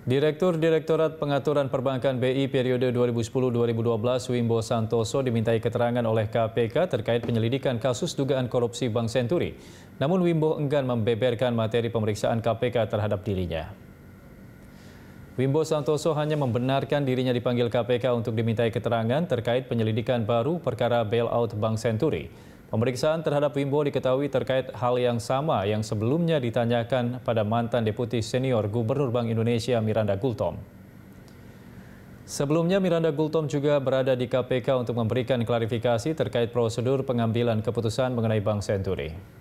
Direktur Direktorat Pengaturan Perbankan BI periode 2010-2012 Wimbo Santoso dimintai keterangan oleh KPK terkait penyelidikan kasus dugaan korupsi Bank Senturi. Namun Wimbo enggan membeberkan materi pemeriksaan KPK terhadap dirinya. Wimbo Santoso hanya membenarkan dirinya dipanggil KPK untuk dimintai keterangan terkait penyelidikan baru perkara bailout Bank Senturi. Pemeriksaan terhadap Wimbo diketahui terkait hal yang sama yang sebelumnya ditanyakan pada mantan deputi senior Gubernur Bank Indonesia Miranda Gultom. Sebelumnya Miranda Gultom juga berada di KPK untuk memberikan klarifikasi terkait prosedur pengambilan keputusan mengenai Bank Senturi.